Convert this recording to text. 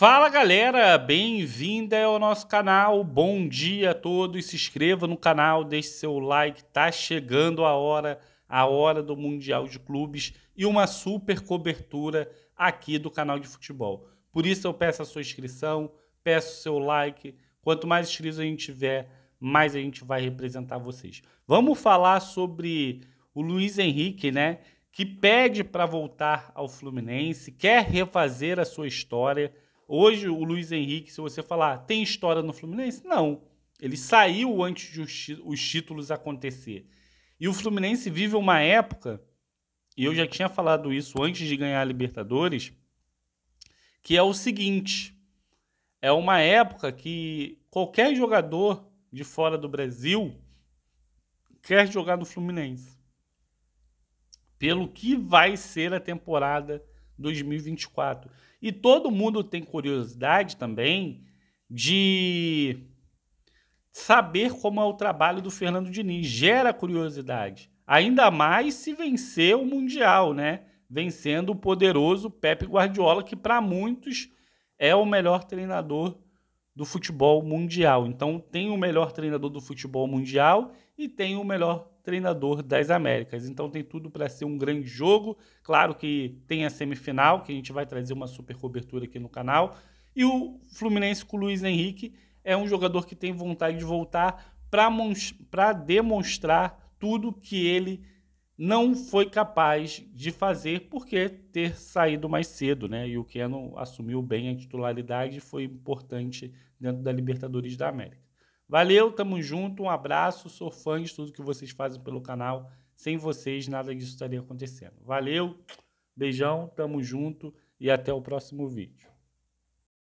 Fala galera, bem-vinda ao nosso canal. Bom dia a todos. Se inscreva no canal, deixe seu like. Tá chegando a hora, a hora do Mundial de Clubes e uma super cobertura aqui do canal de futebol. Por isso eu peço a sua inscrição, peço seu like. Quanto mais inscritos a gente tiver, mais a gente vai representar vocês. Vamos falar sobre o Luiz Henrique, né? Que pede para voltar ao Fluminense, quer refazer a sua história Hoje, o Luiz Henrique, se você falar, tem história no Fluminense? Não. Ele saiu antes de os, títulos acontecer. E o Fluminense vive uma época, e eu já tinha falado isso antes de ganhar a Libertadores, que é o seguinte: é uma época que qualquer jogador de fora do Brasil quer jogar no Fluminense. Pelo que vai ser a temporada 2024. E todo mundo tem curiosidade também de saber como é o trabalho do Fernando Diniz. Gera curiosidade. Ainda mais se vencer o Mundial, né? Vencendo o poderoso Pepe Guardiola, que para muitos é o melhor treinador do futebol mundial. Então, tem o melhor treinador do futebol mundial e tem o melhor treinador das Américas. Então, tem tudo para ser um grande jogo. Claro que tem a semifinal, que a gente vai trazer uma super cobertura aqui no canal. E o Fluminense com o Luiz Henrique é um jogador que tem vontade de voltar para demonstrar tudo que ele não foi capaz de fazer porque ter saído mais cedo, né? E o Keno assumiu bem a titularidade e foi importante dentro da Libertadores da América. Valeu, tamo junto, um abraço, sou fã de tudo que vocês fazem pelo canal. Sem vocês, nada disso estaria acontecendo. Valeu, beijão, tamo junto e até o próximo vídeo.